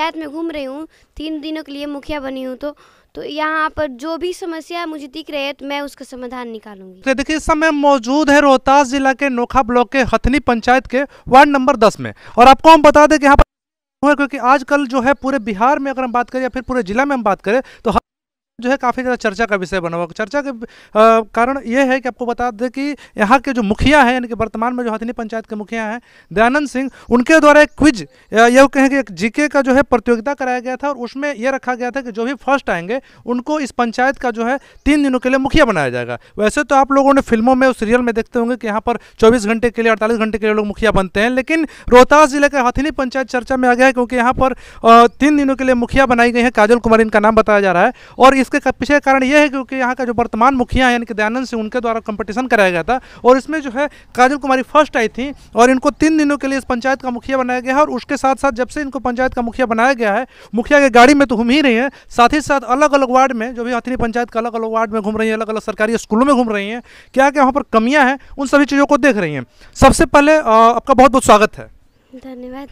पंचायत में घूम रही हूँ तीन दिनों के लिए मुखिया बनी हूँ तो तो यहाँ पर जो भी समस्या मुझे दिख रही है तो मैं उसका समाधान निकालूंगी तो देखिए इस समय मौजूद है रोहतास जिला के नोखा ब्लॉक के हथनी पंचायत के वार्ड नंबर दस में और आपको हम बता दें कि यहाँ पर क्योंकि आजकल जो है पूरे बिहार में अगर हम बात करें या फिर पूरे जिला में हम बात करें तो जो है काफ़ी ज़्यादा चर्चा का विषय बना हुआ चर्चा के कारण यह है कि आपको बता दें कि यहाँ के जो मुखिया हैं यानी कि वर्तमान में जो हथिनी पंचायत के मुखिया हैं दयानंद सिंह उनके द्वारा एक क्विज यह कहें कि एक जीके का जो है प्रतियोगिता कराया गया था और उसमें यह रखा गया था कि जो भी फर्स्ट आएंगे उनको इस पंचायत का जो है तीन दिनों के लिए मुखिया बनाया जाएगा वैसे तो आप लोगों ने फिल्मों में और सीरियल में देखते होंगे कि यहाँ पर चौबीस घंटे के लिए अड़तालीस घंटे के लिए लोग मुखिया बनते हैं लेकिन रोहतास जिले के हथिनी पंचायत चर्चा में आ गया है क्योंकि यहाँ पर तीन दिनों के लिए मुखिया बनाई गई है काजल कुमार इनका नाम बताया जा रहा है और इस इसके पीछे कारण यह है क्योंकि यहाँ का जो वर्तमान मुखिया है यानी कि दयानंद सिंह उनके द्वारा कंपटीशन कराया गया था और इसमें जो है काजल कुमारी फर्स्ट आई थी और इनको तीन दिनों के लिए इस पंचायत का मुखिया बनाया गया है और उसके साथ साथ जब से इनको पंचायत का मुखिया बनाया गया है मुखिया की गाड़ी में तो घूम ही रही है साथ ही साथ अलग अलग वार्ड में जो भी अथनी पंचायत का अलग अलग वार्ड में घूम रही है अलग अलग सरकारी स्कूलों में घूम रही हैं क्या क्या वहाँ पर कमियाँ हैं उन सभी चीज़ों को देख रही हैं सबसे पहले आपका बहुत बहुत स्वागत है धन्यवाद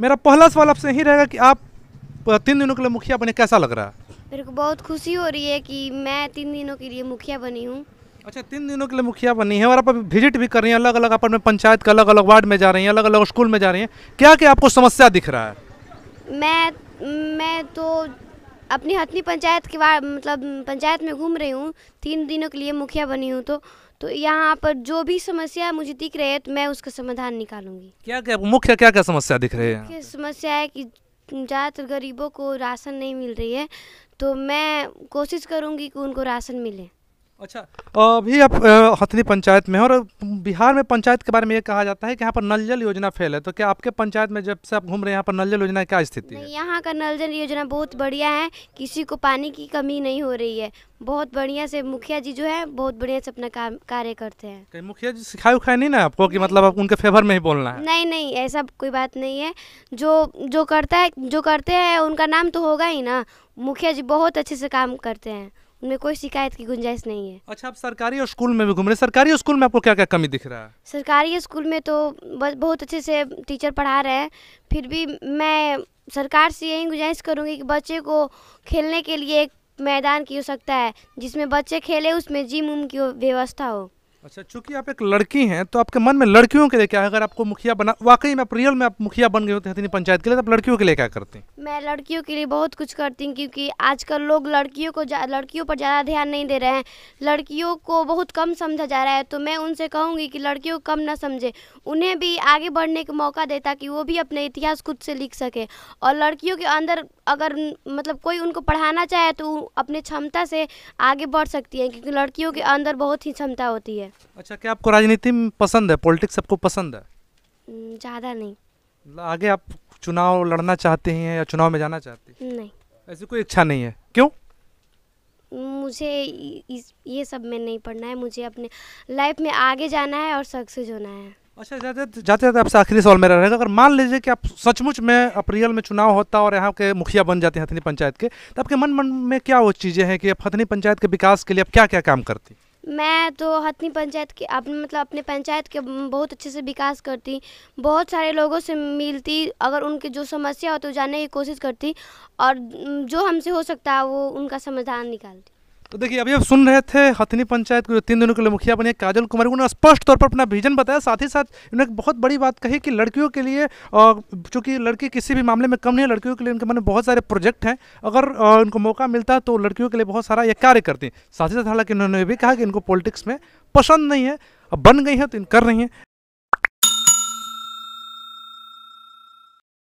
मेरा पहला सवाल आपसे यही रहेगा कि आप तीन दिनों के लिए मुखिया बने कैसा लग रहा है मेरे को बहुत खुशी हो रही है कि मैं तीन दिनों के लिए मुखिया बनी हूँ अच्छा तीन दिनों के लिए मुखिया बनी है और आप विजिट भी कर रही हैं अलग अलग में पंचायत के अलग अलग वार्ड में जा रही हैं अलग अलग स्कूल में जा रही हैं क्या क्या आपको समस्या दिख रहा है मैं मैं तो अपनी हथनी पंचायत के वार्ड मतलब पंचायत में घूम रही हूँ तीन दिनों के लिए मुखिया बनी हूँ तो तो यहाँ पर जो भी समस्या मुझे दिख रही है तो मैं उसका समाधान निकालूंगी क्या क्या मुख्य क्या क्या समस्या दिख रही है समस्या है कि ज़्यादातर गरीबों को राशन नहीं मिल रही है तो मैं कोशिश करूँगी कि उनको राशन मिले अच्छा अभी आप हथनी पंचायत में और बिहार में पंचायत के बारे में ये कहा जाता है कि यहाँ पर नल जल योजना फेल है तो क्या आपके पंचायत में जब से आप घूम रहे हैं यहाँ पर नल जल योजना क्या स्थिति है यहाँ का नल जल योजना बहुत बढ़िया है किसी को पानी की कमी नहीं हो रही है बहुत बढ़िया से मुखिया जी जो है बहुत बढ़िया से अपना काम कार्य करते हैं मुखिया जी सिखाई उखाए नहीं ना आपको कि मतलब आप उनके फेवर में ही बोलना है नहीं नहीं ऐसा कोई बात नहीं है जो जो करता है जो करते हैं उनका नाम तो होगा ही ना मुखिया जी बहुत अच्छे से काम करते हैं उनमें कोई शिकायत की गुंजाइश नहीं है अच्छा आप सरकारी स्कूल में भी घूम रहे सरकारी स्कूल में आपको क्या क्या कमी दिख रहा है सरकारी स्कूल में तो बहुत अच्छे से टीचर पढ़ा रहे हैं फिर भी मैं सरकार से यही गुंजाइश करूँगी कि बच्चे को खेलने के लिए एक मैदान की हो सकता है जिसमें बच्चे खेले उसमें जिम उम की व्यवस्था हो अच्छा चूंकि आप एक लड़की हैं तो आपके मन में लड़कियों के लिए क्या है अगर आपको मुखिया बना वाकई में आप रियल में आप मुखिया बन गए होते तो हैं पंचायत के लिए तो आप लड़कियों के लिए क्या करते हैं मैं लड़कियों के लिए बहुत कुछ करती हूँ क्योंकि आजकल लोग लड़कियों को लड़कियों पर ज़्यादा ध्यान नहीं दे रहे हैं लड़कियों को बहुत कम समझा जा रहा है तो मैं उनसे कहूँगी कि लड़कियों को कम ना समझे उन्हें भी आगे बढ़ने का मौका दे ताकि वो भी अपने इतिहास खुद से लिख सके और लड़कियों के अंदर अगर मतलब कोई उनको पढ़ाना चाहे तो अपने क्षमता से आगे बढ़ सकती है क्योंकि लड़कियों के अंदर बहुत ही क्षमता होती है अच्छा क्या आपको राजनीति पसंद है पॉलिटिक्स आपको पसंद है ज़्यादा नहीं मतलब आगे आप चुनाव लड़ना चाहते हैं या चुनाव में जाना चाहते हैं नहीं ऐसी कोई इच्छा नहीं है क्यों मुझे इस ये सब में नहीं पढ़ना है मुझे अपने लाइफ में आगे जाना है और सक्सेस होना है अच्छा जाते जाते जाते आपसे आखिरी सवाल मेरा रहेगा अगर मान लीजिए कि आप सचमुच में अप्रैल में चुनाव होता और यहाँ के मुखिया बन जाते हैं हथनी पंचायत के तो आपके मन मन में क्या वो चीज़ें हैं कि आप हथनी पंचायत के विकास के लिए आप क्या क्या काम करती मैं तो हथनी पंचायत के अपने मतलब अपने पंचायत के बहुत अच्छे से विकास करती बहुत सारे लोगों से मिलती अगर उनकी जो समस्या हो तो जानने की कोशिश करती और जो हमसे हो सकता है वो उनका समाधान निकालती तो देखिए अभी आप सुन रहे थे हथनी पंचायत के जो तीन दिनों के लिए मुखिया बने काजल कुमार उन्होंने स्पष्ट तौर पर अपना विजन बताया साथ ही साथ इन्होंने एक बहुत बड़ी बात कही कि लड़कियों के लिए चूँकि लड़की किसी भी मामले में कम नहीं है लड़कियों के लिए उनके मन में बहुत सारे प्रोजेक्ट हैं अगर उनको मौका मिलता तो लड़कियों के लिए बहुत सारा ये कार्य करती हैं साथ ही साथ हालांकि इन्होंने भी कहा कि इनको पॉलिटिक्स में पसंद नहीं है बन गई हैं तो इन कर रही हैं